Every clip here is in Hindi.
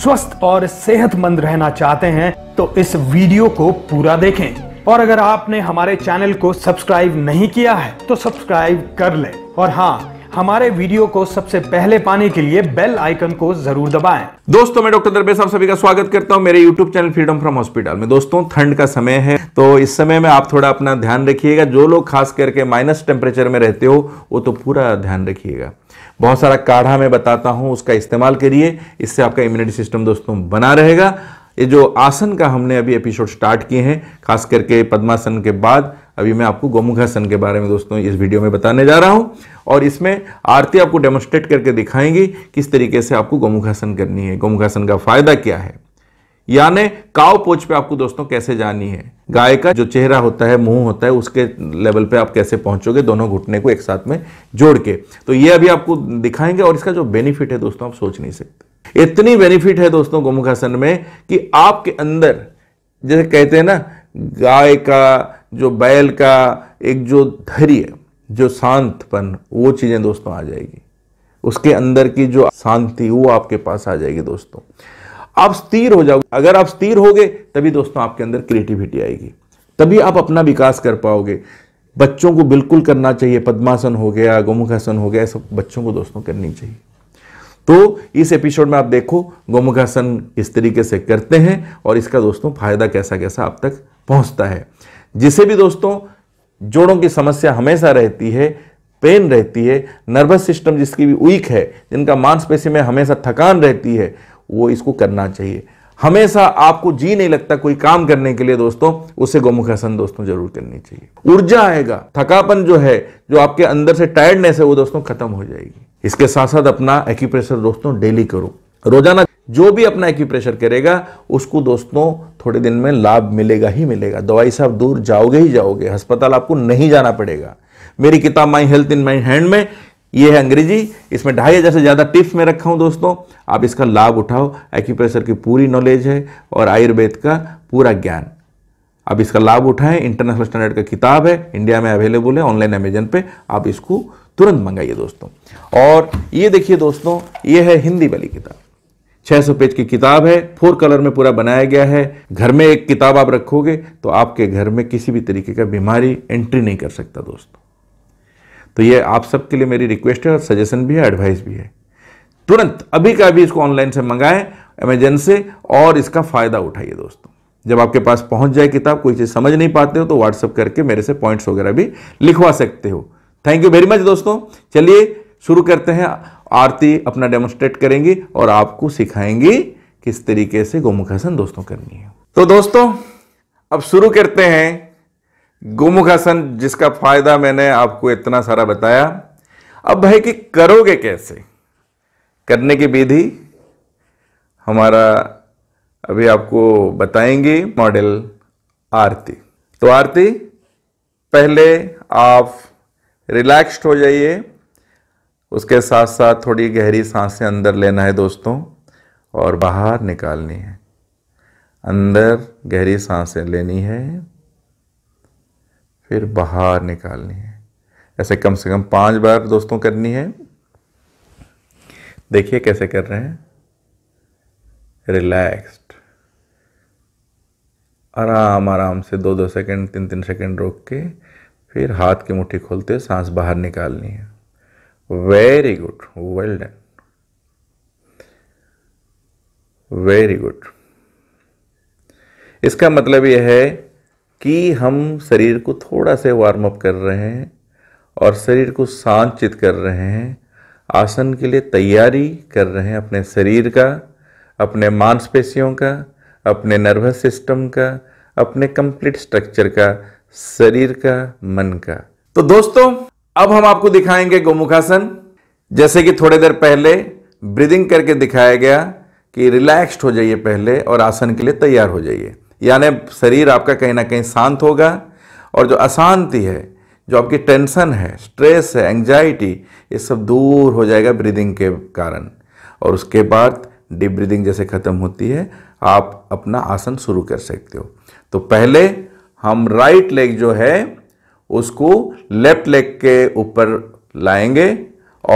स्वस्थ और सेहतमंद रहना चाहते हैं तो इस वीडियो को पूरा देखें और अगर आपने हमारे चैनल को सब्सक्राइब नहीं किया है तो सब्सक्राइब कर लें और हाँ हमारे वीडियो को सबसे पहले पाने के लिए बेल आइकन को जरूर दबाएं। दोस्तों मैं डॉक्टर दरबे साहब सभी का स्वागत करता हूं मेरे YouTube channel freedom from hospital में दोस्तों ठंड का समय है तो इस समय में आप थोड़ा अपना ध्यान रखिएगा जो लोग खास करके माइनस टेम्परेचर में रहते हो वो तो पूरा ध्यान रखिएगा बहुत सारा काढ़ा मैं बताता हूँ उसका इस्तेमाल करिए इससे आपका इम्यूनिटी सिस्टम दोस्तों बना रहेगा ये जो आसन का हमने अभी एपिसोड स्टार्ट किए हैं खास करके पद्मासन के बाद अभी मैं आपको गोमुखासन के बारे में दोस्तों इस वीडियो में बताने जा रहा हूँ और इसमें आरती आपको डेमोस्ट्रेट करके दिखाएंगी किस तरीके से आपको गोमुखासन करनी है गोमुखासन का फायदा क्या है यानी काव पोच पे आपको दोस्तों कैसे जानी है गाय का जो चेहरा होता है मुंह होता है उसके लेवल पे आप कैसे पहुंचोगे दोनों घुटने को एक साथ में जोड़ के तो ये अभी आपको दिखाएंगे और इसका जो बेनिफिट है दोस्तों आप सोच नहीं सकते इतनी बेनिफिट है दोस्तों गोमुखासन में कि आपके अंदर जैसे कहते हैं ना गाय का जो बैल का एक जो धैर्य जो शांतपन वो चीज़ें दोस्तों आ जाएगी उसके अंदर की जो शांति वो आपके पास आ जाएगी दोस्तों आप स्थिर हो जाओगे अगर आप स्थिर होगे तभी दोस्तों आपके अंदर क्रिएटिविटी आएगी तभी आप अपना विकास कर पाओगे बच्चों को बिल्कुल करना चाहिए पद्मासन हो गया गोमुखासन हो गया सब बच्चों को दोस्तों करनी चाहिए तो इस एपिसोड में आप देखो गोमुखासन किस तरीके से करते हैं और इसका दोस्तों फायदा कैसा कैसा आप तक पहुंचता है जिसे भी दोस्तों जोड़ों की समस्या हमेशा रहती है पेन रहती है नर्वस सिस्टम जिसकी भी वीक है जिनका मांसपेशी में हमेशा थकान रहती है वो इसको करना चाहिए हमेशा आपको जी नहीं लगता कोई काम करने के लिए दोस्तों उसे आसन दोस्तों जरूर करनी चाहिए ऊर्जा आएगा थकापन जो है जो आपके अंदर से टायर्डनेस है वो दोस्तों खत्म हो जाएगी इसके साथ साथ अपना एक्यूप्रेशर दोस्तों डेली करो रोजाना जो भी अपना एक्यूप्रेशर करेगा उसको दोस्तों थोड़े दिन में लाभ मिलेगा ही मिलेगा दवाई से आप दूर जाओगे ही जाओगे अस्पताल आपको नहीं जाना पड़ेगा मेरी किताब my health in my hand में ये है अंग्रेजी इसमें ढाई हज़ार से ज़्यादा टिप्स में रखा हूँ दोस्तों आप इसका लाभ उठाओ एक्यूप्रेशर की पूरी नॉलेज है और आयुर्वेद का पूरा ज्ञान आप इसका लाभ उठाएं इंटरनेशनल स्टैंडर्ड का किताब है इंडिया में अवेलेबल है ऑनलाइन अमेजन पे आप इसको तुरंत मंगाइए दोस्तों और ये देखिए दोस्तों ये है हिंदी वाली किताब 600 पेज की किताब है फोर कलर में पूरा बनाया गया है घर में एक किताब आप रखोगे तो आपके घर में किसी भी तरीके का बीमारी एंट्री नहीं कर सकता दोस्तों तो ये आप सबके लिए मेरी रिक्वेस्ट है और सजेशन भी है एडवाइस भी है तुरंत अभी का अभी इसको ऑनलाइन से मंगाएं अमेजन से और इसका फ़ायदा उठाइए दोस्तों जब आपके पास पहुंच जाए किताब कोई चीज़ समझ नहीं पाते हो तो व्हाट्सअप करके मेरे से पॉइंट्स वगैरह भी लिखवा सकते हो थैंक यू वेरी मच दोस्तों चलिए शुरू करते हैं आरती अपना डेमोन्स्ट्रेट करेंगी और आपको सिखाएंगी किस तरीके से गोमुखासन दोस्तों करनी है तो दोस्तों अब शुरू करते हैं गुमुखासन जिसका फायदा मैंने आपको इतना सारा बताया अब भाई कि करोगे कैसे करने की विधि हमारा अभी आपको बताएंगे मॉडल आरती तो आरती पहले आप रिलैक्स्ड हो जाइए उसके साथ साथ थोड़ी गहरी सांसें अंदर लेना है दोस्तों और बाहर निकालनी है अंदर गहरी सांसें लेनी है फिर बाहर निकालनी है ऐसे कम से कम पांच बार तो दोस्तों करनी है देखिए कैसे कर रहे हैं रिलैक्स्ड आराम आराम से दो दो सेकंड तीन तीन सेकंड रोक के फिर हाथ की मुट्ठी खोलते सांस बाहर निकालनी है very good well done very good इसका मतलब यह है कि हम शरीर को थोड़ा सा वार्म अप कर रहे हैं और शरीर को सांचित कर रहे हैं आसन के लिए तैयारी कर रहे हैं अपने शरीर का अपने मांसपेशियों का अपने नर्वस सिस्टम का अपने कंप्लीट स्ट्रक्चर का शरीर का मन का तो दोस्तों अब हम आपको दिखाएंगे गोमुखासन जैसे कि थोड़ी देर पहले ब्रीदिंग करके दिखाया गया कि रिलैक्स्ड हो जाइए पहले और आसन के लिए तैयार हो जाइए यानी शरीर आपका कहीं ना कहीं शांत होगा और जो अशांति है जो आपकी टेंशन है स्ट्रेस है एंजाइटी ये सब दूर हो जाएगा ब्रीदिंग के कारण और उसके बाद डीप ब्रीदिंग जैसे ख़त्म होती है आप अपना आसन शुरू कर सकते हो तो पहले हम राइट लेग जो है उसको लेफ्ट लेग के ऊपर लाएंगे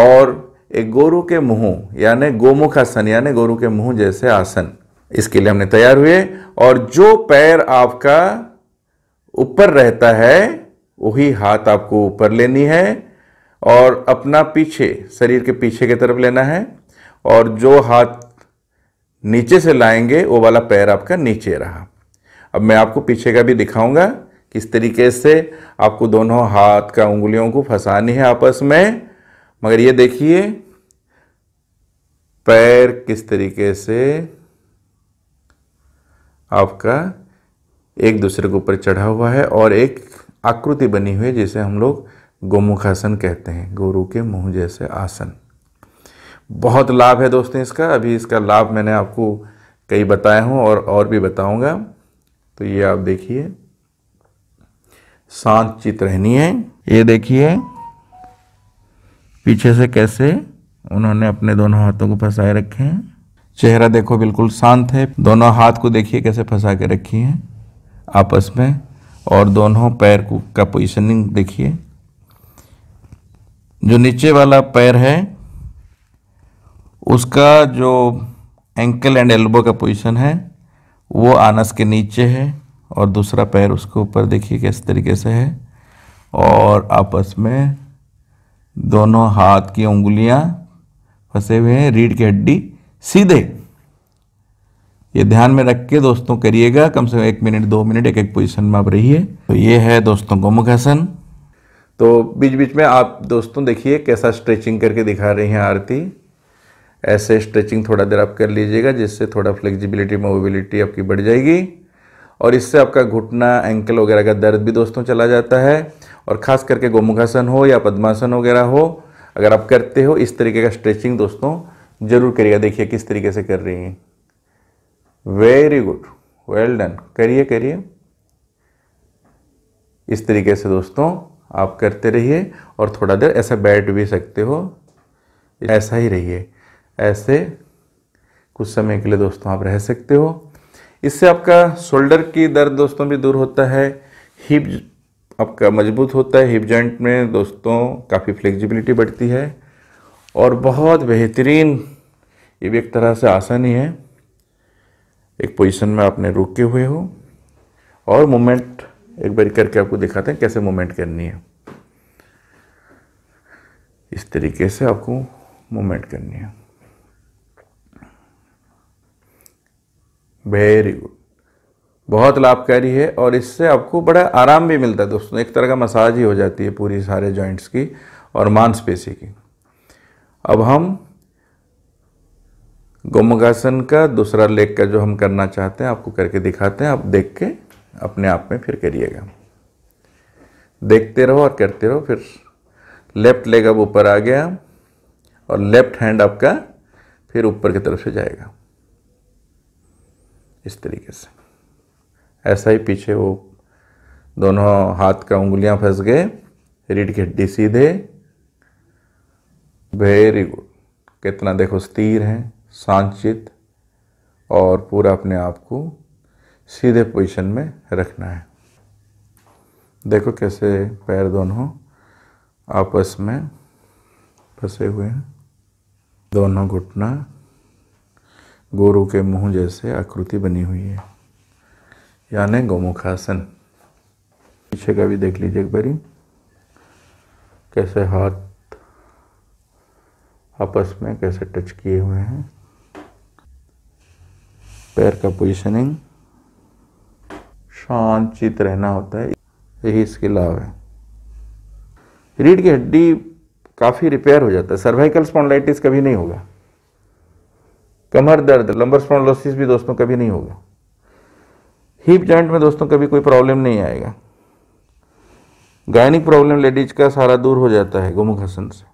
और एक गोरू के मुंह यानी गोमुख आसन यानी गोरू के मुंह जैसे आसन इसके लिए हमने तैयार हुए और जो पैर आपका ऊपर रहता है वही हाथ आपको ऊपर लेनी है और अपना पीछे शरीर के पीछे की तरफ लेना है और जो हाथ नीचे से लाएंगे वो वाला पैर आपका नीचे रहा अब मैं आपको पीछे का भी दिखाऊंगा किस तरीके से आपको दोनों हाथ का उंगलियों को फंसानी है आपस में मगर ये देखिए पैर किस तरीके से आपका एक दूसरे के ऊपर चढ़ा हुआ है और एक आकृति बनी हुई है जिसे हम लोग गोमुखासन कहते हैं गोरु के मुंह जैसे आसन बहुत लाभ है दोस्तों इसका अभी इसका लाभ मैंने आपको कई बताया हूँ और और भी बताऊँगा तो ये आप देखिए शांत चित रहनी है ये देखिए पीछे से कैसे उन्होंने अपने दोनों हाथों को फंसाए रखे हैं चेहरा देखो बिल्कुल शांत है दोनों हाथ को देखिए कैसे फंसा के रखी हैं आपस में और दोनों पैर को का पोजिशनिंग देखिए जो नीचे वाला पैर है उसका जो एंकल एंड एल्बो का पोजीशन है वो आनस के नीचे है और दूसरा पैर उसके ऊपर देखिए किस तरीके से है और आपस में दोनों हाथ की उंगलियां फंसे हुए हैं रीढ़ की हड्डी सीधे ये ध्यान में रख के दोस्तों करिएगा कम से कम एक मिनट दो मिनट एक एक पोजिशन में आप रहिए तो ये है दोस्तों गोमुख आसन तो बीच बीच में आप दोस्तों देखिए कैसा स्ट्रेचिंग करके दिखा रही हैं आरती ऐसे स्ट्रेचिंग थोड़ा देर आप कर लीजिएगा जिससे थोड़ा फ्लेक्सिबिलिटी मोबिलिटी आपकी बढ़ जाएगी और इससे आपका घुटना एंकल वगैरह का दर्द भी दोस्तों चला जाता है और ख़ास करके गोमुखासन हो या पद्मासन वगैरह हो अगर आप करते हो इस तरीके का स्ट्रेचिंग दोस्तों ज़रूर करिएगा देखिए किस तरीके से कर रही हैं वेरी गुड वेल डन करिए करिए इस तरीके से दोस्तों आप करते रहिए और थोड़ा देर ऐसा बैठ भी सकते हो ऐसा ही रहिए ऐसे कुछ समय के लिए दोस्तों आप रह सकते हो इससे आपका शोल्डर की दर्द दोस्तों भी दूर होता है हिप आपका मजबूत होता है हिप जॉइंट में दोस्तों काफ़ी फ्लेक्सिबिलिटी बढ़ती है और बहुत बेहतरीन ये भी एक तरह से आसन ही है एक पोजीशन में आपने रुके हुए हो और मूवमेंट एक बार करके आपको दिखाते हैं कैसे मूवमेंट करनी है इस तरीके से आपको मूवमेंट करनी है वेरी गुड बहुत लाभकारी है और इससे आपको बड़ा आराम भी मिलता है दोस्तों एक तरह का मसाज ही हो जाती है पूरी सारे जॉइंट्स की और मांसपेशी की अब हम गोमगासन का दूसरा लेग का जो हम करना चाहते हैं आपको करके दिखाते हैं आप देख के अपने आप में फिर करिएगा देखते रहो और करते रहो फिर लेफ्ट लेग अब ऊपर आ गया और लेफ्ट हैंड आपका फिर ऊपर की तरफ से जाएगा इस तरीके से ऐसा ही पीछे वो दोनों हाथ का उंगलियां फंस गए रीढ़ की हड्डी सीधे वेरी गुड कितना देखो स्थिर है सांचित और पूरा अपने आप को सीधे पोजीशन में रखना है देखो कैसे पैर दोनों आपस में फंसे हुए हैं दोनों घुटना गोरु के मुंह जैसे आकृति बनी हुई है यानी गोमुखासन पीछे का भी देख लीजिए एक बारी कैसे हाथ आपस में कैसे टच किए हुए हैं पैर का पोजीशनिंग चित रहना होता है यही इसके लाभ है रीढ़ की हड्डी काफ़ी रिपेयर हो जाता है सर्वाइकल स्पॉन्डलाइटिस कभी नहीं होगा कमर दर्द लंबर स्पॉन्डलोसिस भी दोस्तों कभी नहीं होगा हिप जॉइंट में दोस्तों कभी कोई प्रॉब्लम नहीं आएगा गायनिक प्रॉब्लम लेडीज का सारा दूर हो जाता है गोमुख हसन से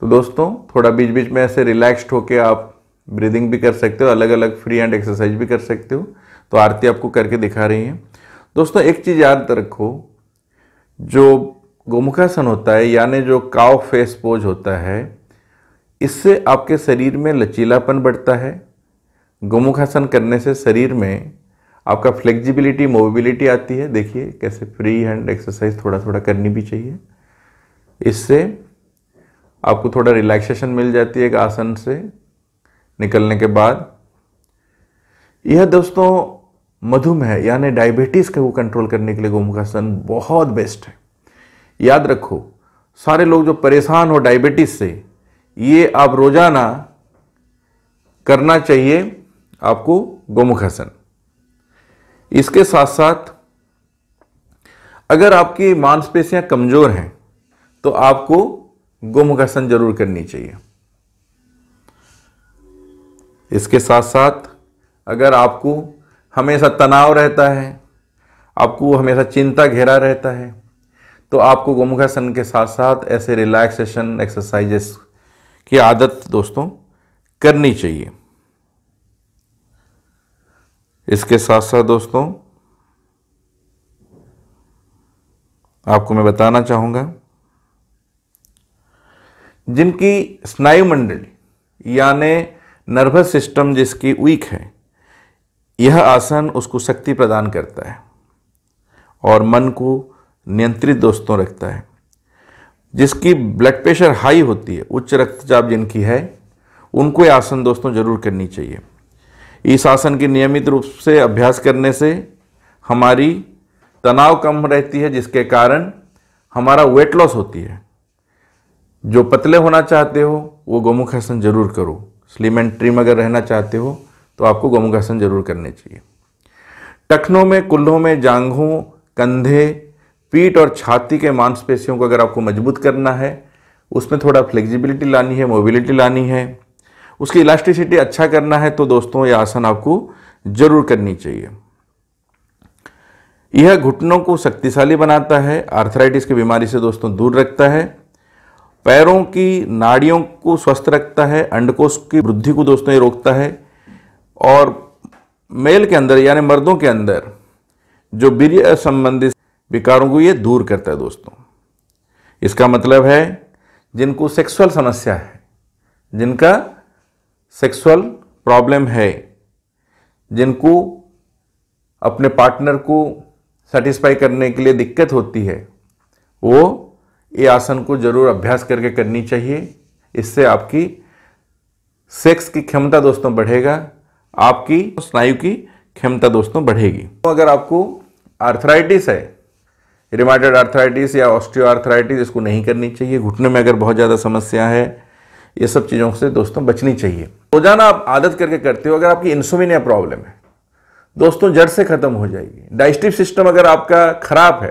तो दोस्तों थोड़ा बीच बीच में ऐसे रिलैक्स्ड होकर आप ब्रीदिंग भी कर सकते हो अलग अलग फ्री हैंड एक्सरसाइज भी कर सकते हो तो आरती आपको करके दिखा रही है दोस्तों एक चीज़ याद रखो जो गोमुखासन होता है यानी जो काव फेस पोज होता है इससे आपके शरीर में लचीलापन बढ़ता है गोमुखासन करने से शरीर में आपका फ्लेक्सिबिलिटी मोबिलिटी आती है देखिए कैसे फ्री हैंड एक्सरसाइज थोड़ा थोड़ा करनी भी चाहिए इससे आपको थोड़ा रिलैक्सेशन मिल जाती है एक आसन से निकलने के बाद यह दोस्तों मधुमेह यानी डायबिटीज़ को कंट्रोल करने के लिए गोमुखासन बहुत बेस्ट है याद रखो सारे लोग जो परेशान हो डायबिटीज़ से ये आप रोज़ाना करना चाहिए आपको गोमुखासन इसके साथ साथ अगर आपकी मांसपेशियां कमज़ोर हैं तो आपको गोमुखासन जरूर करनी चाहिए इसके साथ साथ अगर आपको हमेशा तनाव रहता है आपको हमेशा चिंता घेरा रहता है तो आपको गोमुखासन के साथ साथ ऐसे रिलैक्सेशन एक्सरसाइजेस की आदत दोस्तों करनी चाहिए इसके साथ साथ दोस्तों आपको मैं बताना चाहूँगा जिनकी स्नायुमंडल यानि नर्वस सिस्टम जिसकी वीक है यह आसन उसको शक्ति प्रदान करता है और मन को नियंत्रित दोस्तों रखता है जिसकी ब्लड प्रेशर हाई होती है उच्च रक्तचाप जिनकी है उनको ये आसन दोस्तों जरूर करनी चाहिए इस आसन की नियमित रूप से अभ्यास करने से हमारी तनाव कम रहती है जिसके कारण हमारा वेट लॉस होती है जो पतले होना चाहते हो वो गोमुख आसन जरूर करो स्लिम एंड ट्रिम अगर रहना चाहते हो तो आपको गोमुख आसन जरूर करने चाहिए टखनों में कुल्हों में जांघों कंधे पीठ और छाती के मांसपेशियों को अगर आपको मजबूत करना है उसमें थोड़ा फ्लेक्सिबिलिटी लानी है मोबिलिटी लानी है उसकी इलास्टिसिटी अच्छा करना है तो दोस्तों यह आसन आपको जरूर करनी चाहिए यह घुटनों को शक्तिशाली बनाता है आर्थराइटिस की बीमारी से दोस्तों दूर रखता है पैरों की नाड़ियों को स्वस्थ रखता है अंडकोश की वृद्धि को दोस्तों ये रोकता है और मेल के अंदर यानी मर्दों के अंदर जो वीर संबंधित विकारों को ये दूर करता है दोस्तों इसका मतलब है जिनको सेक्सुअल समस्या है जिनका सेक्सुअल प्रॉब्लम है जिनको अपने पार्टनर को सेटिस्फाई करने के लिए दिक्कत होती है वो ये आसन को ज़रूर अभ्यास करके करनी चाहिए इससे आपकी सेक्स की क्षमता दोस्तों बढ़ेगा आपकी स्नायु की क्षमता दोस्तों बढ़ेगी तो अगर आपको आर्थराइटिस है रिमाइटेड आर्थराइटिस या ऑस्ट्रियो आर्थराइटिस इसको नहीं करनी चाहिए घुटने में अगर बहुत ज़्यादा समस्या है ये सब चीज़ों से दोस्तों बचनी चाहिए रोजाना आप आदत करके करते हो अगर आपकी इंसुमिनिया प्रॉब्लम है दोस्तों जड़ से ख़त्म हो जाएगी डाइजेस्टिव सिस्टम अगर आपका खराब है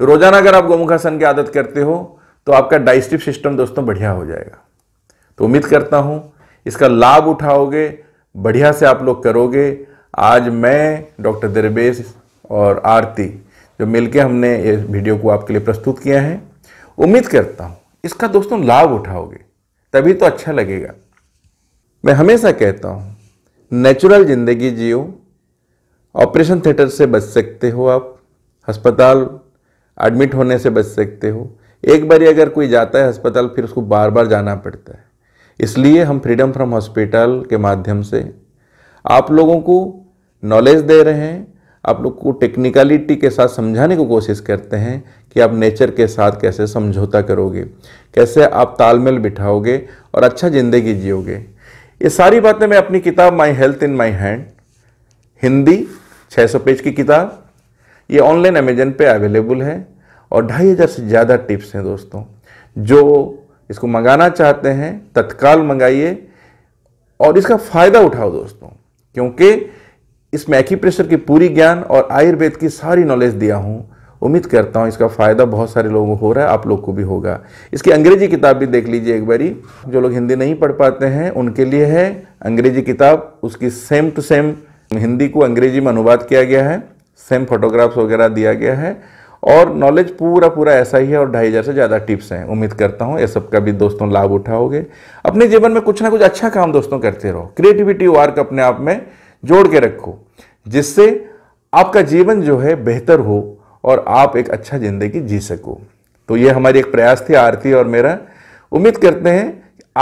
रोजाना अगर आप गोमुखासन की आदत करते हो तो आपका डाइजेस्टिव सिस्टम दोस्तों बढ़िया हो जाएगा तो उम्मीद करता हूँ इसका लाभ उठाओगे बढ़िया से आप लोग करोगे आज मैं डॉक्टर दरबेश और आरती जो मिलके हमने ये वीडियो को आपके लिए प्रस्तुत किया है उम्मीद करता हूँ इसका दोस्तों लाभ उठाओगे तभी तो अच्छा लगेगा मैं हमेशा कहता हूँ नेचुरल ज़िंदगी जियो ऑपरेशन थिएटर से बच सकते हो आप अस्पताल एडमिट होने से बच सकते हो एक बार अगर कोई जाता है अस्पताल फिर उसको बार बार जाना पड़ता है इसलिए हम फ्रीडम फ्रॉम हॉस्पिटल के माध्यम से आप लोगों को नॉलेज दे रहे हैं आप लोग को टेक्निकलिटी के साथ समझाने की कोशिश करते हैं कि आप नेचर के साथ कैसे समझौता करोगे कैसे आप तालमेल बिठाओगे और अच्छा ज़िंदगी जियोगे ये सारी बातें मैं अपनी किताब my health in my hand Hindi 600 page की किताब ये ऑनलाइन अमेजन पे अवेलेबल है और ढाई हज़ार से ज़्यादा टिप्स हैं दोस्तों जो इसको मंगाना चाहते हैं तत्काल मंगाइए और इसका फ़ायदा उठाओ दोस्तों क्योंकि इसमें प्रेशर की पूरी ज्ञान और आयुर्वेद की सारी नॉलेज दिया हूँ उम्मीद करता हूँ इसका फ़ायदा बहुत सारे लोगों को हो रहा है आप लोग को भी होगा इसकी अंग्रेजी किताब भी देख लीजिए एक बारी जो लोग हिंदी नहीं पढ़ पाते हैं उनके लिए है अंग्रेजी किताब उसकी सेम टू सेम हिंदी को अंग्रेजी में अनुवाद किया गया है सेम फोटोग्राफ्स वगैरह दिया गया है और नॉलेज पूरा पूरा ऐसा ही है और ढाई हज़ार से ज़्यादा टिप्स हैं उम्मीद करता हूँ ये सब का भी दोस्तों लाभ उठाओगे अपने जीवन में कुछ ना कुछ अच्छा काम दोस्तों करते रहो क्रिएटिविटी वर्क अपने आप में जोड़ के रखो जिससे आपका जीवन जो है बेहतर हो और आप एक अच्छा ज़िंदगी जी सको तो ये हमारी एक प्रयास थी आरती और मेरा उम्मीद करते हैं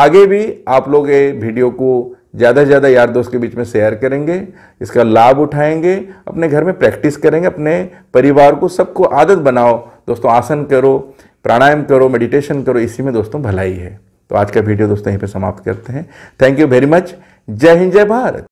आगे भी आप लोग ये वीडियो को ज़्यादा से ज़्यादा यार दोस्त के बीच में शेयर करेंगे इसका लाभ उठाएंगे अपने घर में प्रैक्टिस करेंगे अपने परिवार को सबको आदत बनाओ दोस्तों आसन करो प्राणायाम करो मेडिटेशन करो इसी में दोस्तों भलाई है तो आज का वीडियो दोस्तों यहीं पर समाप्त करते हैं थैंक यू वेरी मच जय हिंद जय भारत